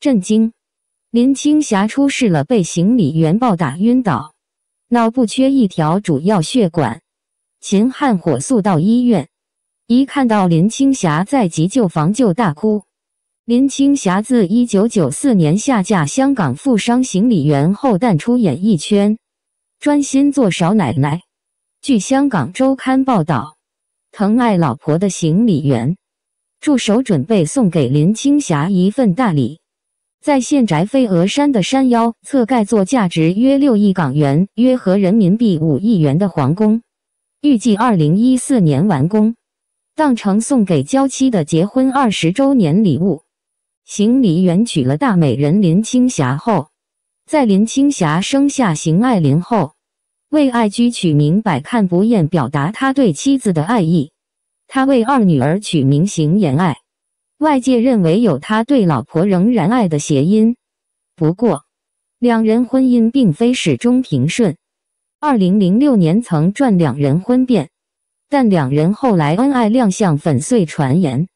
震惊！林青霞出事了，被行李员暴打晕倒，脑部缺一条主要血管。秦汉火速到医院，一看到林青霞在急救房就大哭。林青霞自一九九四年下嫁香港富商行李员后淡出演艺圈，专心做少奶奶。据香港周刊报道，疼爱老婆的行李员助手准备送给林青霞一份大礼。在现宅飞鹅山的山腰侧盖座价值约六亿港元，约合人民币五亿元的皇宫，预计二零一四年完工，当成送给娇妻的结婚二十周年礼物。行李员娶了大美人林青霞后，在林青霞生下邢爱玲后，为爱居取名“百看不厌”，表达他对妻子的爱意。他为二女儿取名邢延爱。外界认为有他对老婆仍然爱的谐音，不过，两人婚姻并非始终平顺。二零零六年曾赚两人婚变，但两人后来恩爱亮相，粉碎传言。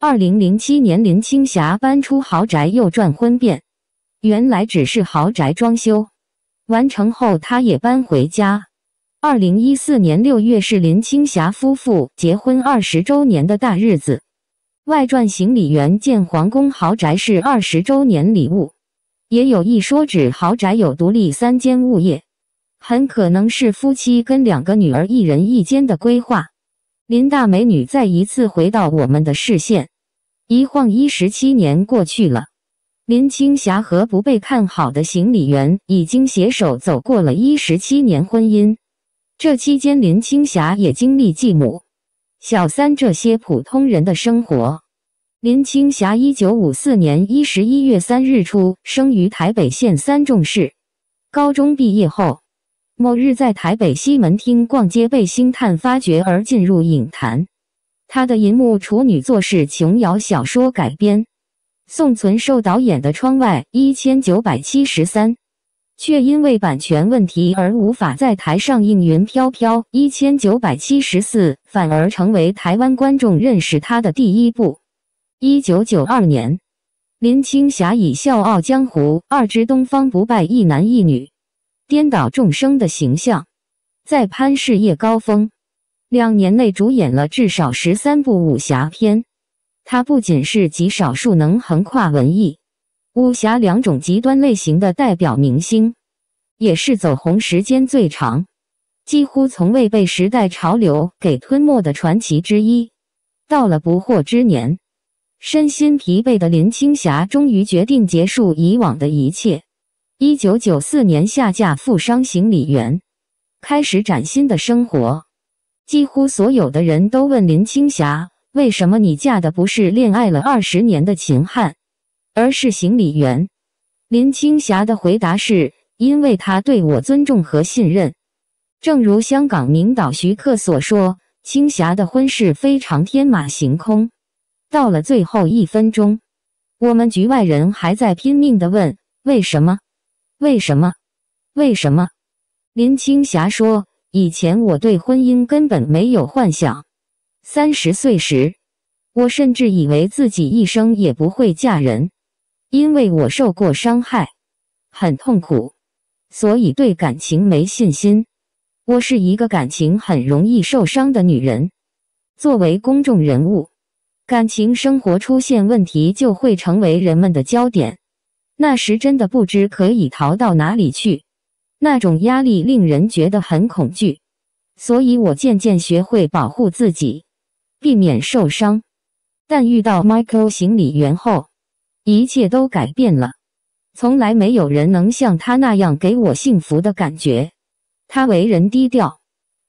二零零七年林青霞搬出豪宅又赚婚变，原来只是豪宅装修完成后，他也搬回家。二零一四年六月是林青霞夫妇结婚二十周年的大日子。外传行李员建皇宫豪宅是二十周年礼物，也有一说指豪宅有独立三间物业，很可能是夫妻跟两个女儿一人一间的规划。林大美女再一次回到我们的视线，一晃一十七年过去了，林青霞和不被看好的行李员已经携手走过了一十七年婚姻，这期间林青霞也经历继母。小三这些普通人的生活。林青霞，一九五四年一十一月三日出生于台北县三重市。高中毕业后，某日在台北西门町逛街被星探发掘而进入影坛。她的银幕处女作是琼瑶小说改编、宋存寿导演的《窗外一千九百七十三》。却因为版权问题而无法在台上映，《云飘飘》一千九百七十四反而成为台湾观众认识他的第一部。一九九二年，林青霞以《笑傲江湖》二之东方不败一男一女颠倒众生的形象，在攀事业高峰，两年内主演了至少十三部武侠片。他不仅是极少数能横跨文艺。武侠两种极端类型的代表明星，也是走红时间最长、几乎从未被时代潮流给吞没的传奇之一。到了不惑之年，身心疲惫的林青霞终于决定结束以往的一切。一九九四年下嫁富商行李源，开始崭新的生活。几乎所有的人都问林青霞：“为什么你嫁的不是恋爱了二十年的秦汉？”而是行李员林青霞的回答是因为他对我尊重和信任。正如香港名导徐克所说，青霞的婚事非常天马行空。到了最后一分钟，我们局外人还在拼命的问为什么，为什么，为什么。林青霞说：“以前我对婚姻根本没有幻想。三十岁时，我甚至以为自己一生也不会嫁人。”因为我受过伤害，很痛苦，所以对感情没信心。我是一个感情很容易受伤的女人。作为公众人物，感情生活出现问题就会成为人们的焦点。那时真的不知可以逃到哪里去，那种压力令人觉得很恐惧。所以我渐渐学会保护自己，避免受伤。但遇到 Michael 行李员后。一切都改变了，从来没有人能像他那样给我幸福的感觉。他为人低调，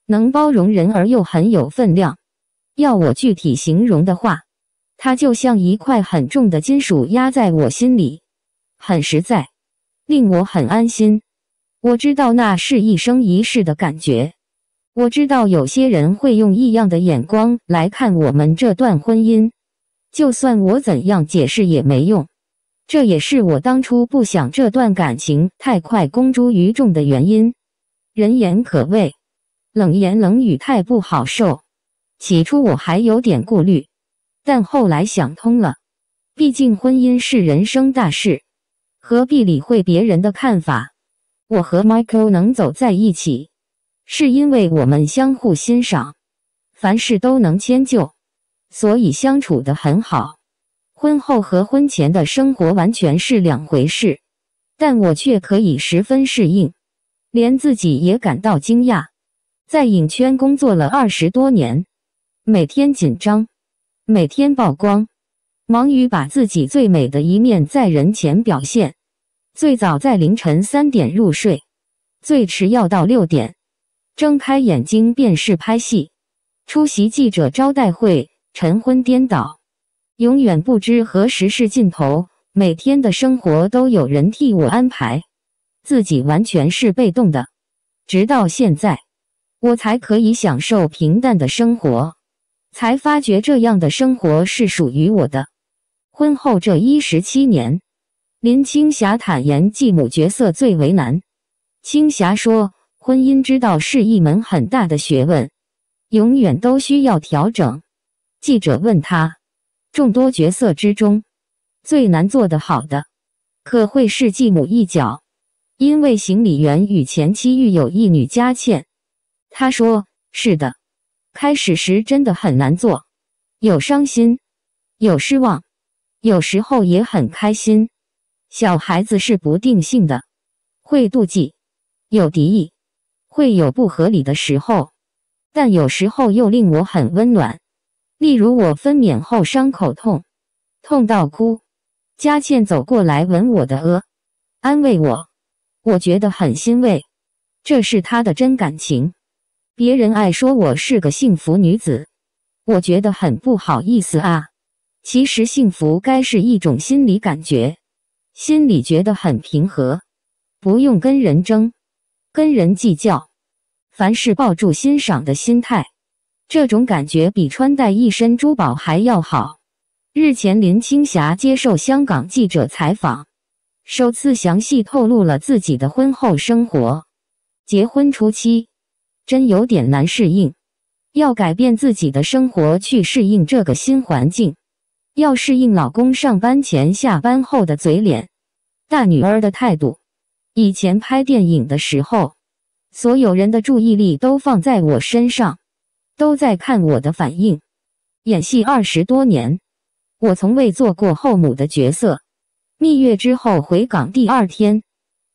能包容人而又很有分量。要我具体形容的话，他就像一块很重的金属压在我心里，很实在，令我很安心。我知道那是一生一世的感觉。我知道有些人会用异样的眼光来看我们这段婚姻。就算我怎样解释也没用，这也是我当初不想这段感情太快公诸于众的原因。人言可畏，冷言冷语太不好受。起初我还有点顾虑，但后来想通了，毕竟婚姻是人生大事，何必理会别人的看法？我和 Michael 能走在一起，是因为我们相互欣赏，凡事都能迁就。所以相处得很好，婚后和婚前的生活完全是两回事，但我却可以十分适应，连自己也感到惊讶。在影圈工作了二十多年，每天紧张，每天曝光，忙于把自己最美的一面在人前表现。最早在凌晨三点入睡，最迟要到六点，睁开眼睛便是拍戏、出席记者招待会。晨昏颠倒，永远不知何时是尽头。每天的生活都有人替我安排，自己完全是被动的。直到现在，我才可以享受平淡的生活，才发觉这样的生活是属于我的。婚后这一十七年，林青霞坦言继母角色最为难。青霞说：“婚姻之道是一门很大的学问，永远都需要调整。”记者问他，众多角色之中最难做得好的，可会是继母一角？因为行李员与前妻育有一女佳倩。他说：“是的，开始时真的很难做，有伤心，有失望，有时候也很开心。小孩子是不定性的，会妒忌，有敌意，会有不合理的时候，但有时候又令我很温暖。”例如我分娩后伤口痛，痛到哭，佳倩走过来吻我的额，安慰我，我觉得很欣慰，这是她的真感情。别人爱说我是个幸福女子，我觉得很不好意思啊。其实幸福该是一种心理感觉，心里觉得很平和，不用跟人争，跟人计较，凡事抱住欣赏的心态。这种感觉比穿戴一身珠宝还要好。日前，林青霞接受香港记者采访，首次详细透露了自己的婚后生活。结婚初期真有点难适应，要改变自己的生活去适应这个新环境，要适应老公上班前、下班后的嘴脸，大女儿的态度。以前拍电影的时候，所有人的注意力都放在我身上。都在看我的反应。演戏二十多年，我从未做过后母的角色。蜜月之后回港，第二天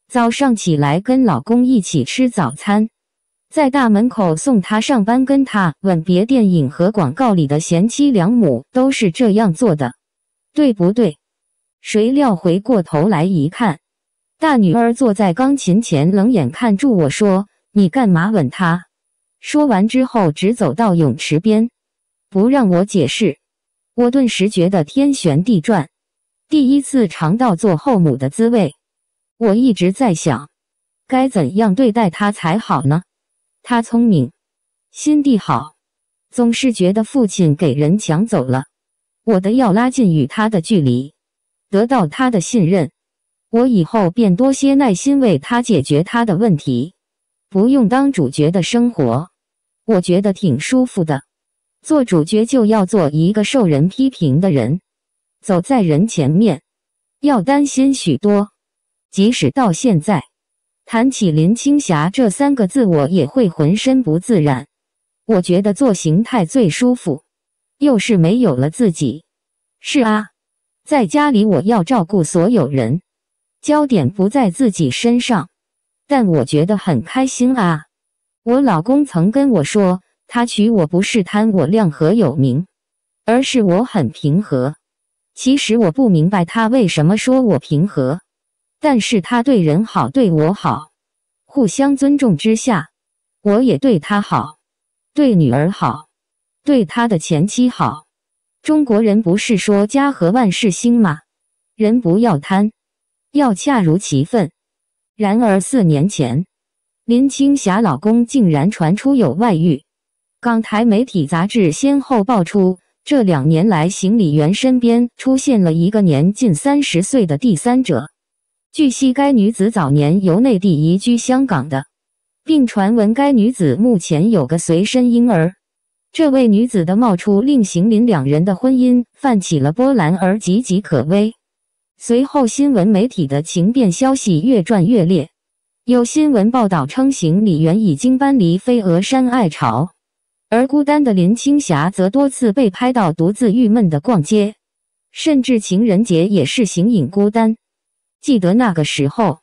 早上起来跟老公一起吃早餐，在大门口送他上班，跟他吻别。电影和广告里的贤妻良母都是这样做的，对不对？谁料回过头来一看，大女儿坐在钢琴前，冷眼看住我说：“你干嘛吻他？”说完之后，直走到泳池边，不让我解释。我顿时觉得天旋地转，第一次尝到做后母的滋味。我一直在想，该怎样对待他才好呢？他聪明，心地好，总是觉得父亲给人抢走了。我的要拉近与他的距离，得到他的信任。我以后便多些耐心，为他解决他的问题，不用当主角的生活。我觉得挺舒服的，做主角就要做一个受人批评的人，走在人前面，要担心许多。即使到现在，谈起林青霞这三个字，我也会浑身不自然。我觉得做形态最舒服，又是没有了自己。是啊，在家里我要照顾所有人，焦点不在自己身上，但我觉得很开心啊。我老公曾跟我说，他娶我不是贪我亮和有名，而是我很平和。其实我不明白他为什么说我平和，但是他对人好，对我好，互相尊重之下，我也对他好，对女儿好，对他的前妻好。中国人不是说家和万事兴吗？人不要贪，要恰如其分。然而四年前。林青霞老公竟然传出有外遇，港台媒体杂志先后爆出，这两年来邢李员身边出现了一个年近三十岁的第三者。据悉，该女子早年由内地移居香港的，并传闻该女子目前有个随身婴儿。这位女子的冒出令邢林两人的婚姻泛起了波澜，而岌岌可危。随后，新闻媒体的情变消息越传越烈。有新闻报道称，邢李员已经搬离飞鹅山爱巢，而孤单的林青霞则多次被拍到独自郁闷的逛街，甚至情人节也是形影孤单。记得那个时候，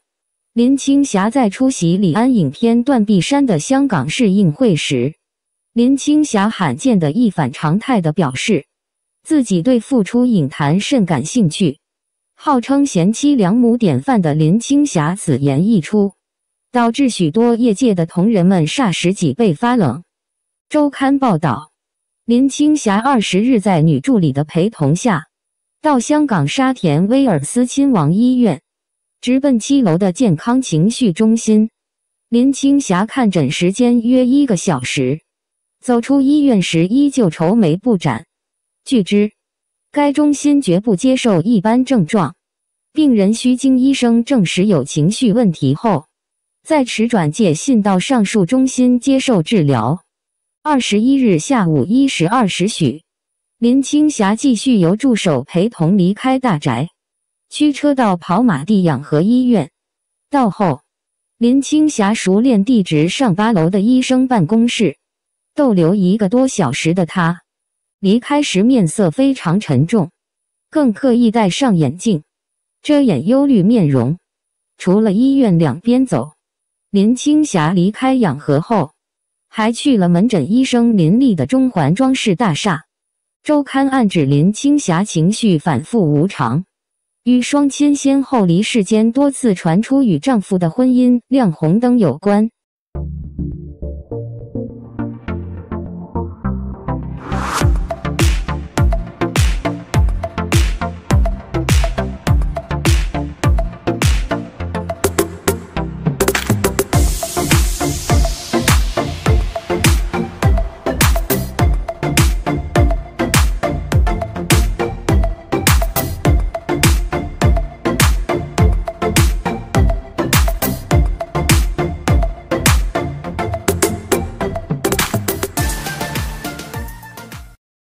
林青霞在出席李安影片《断臂山》的香港试映会时，林青霞罕见的一反常态地表示自己对复出影坛甚感兴趣。号称贤妻良母典范的林青霞此言一出。导致许多业界的同仁们霎时脊背发冷。周刊报道，林青霞二十日在女助理的陪同下，到香港沙田威尔斯亲王医院，直奔七楼的健康情绪中心。林青霞看诊时间约一个小时，走出医院时依旧愁眉不展。据知，该中心绝不接受一般症状，病人需经医生证实有情绪问题后。在持转介信到上述中心接受治疗。二十一日下午一时二时许，林青霞继续由助手陪同离开大宅，驱车到跑马地养和医院。到后，林青霞熟练地直上八楼的医生办公室，逗留一个多小时的她，离开时面色非常沉重，更刻意戴上眼镜遮掩忧虑面容。除了医院两边走。林青霞离开养和后，还去了门诊医生林立的中环装饰大厦。周刊暗指林青霞情绪反复无常，与双亲先后离世间多次传出与丈夫的婚姻亮红灯有关。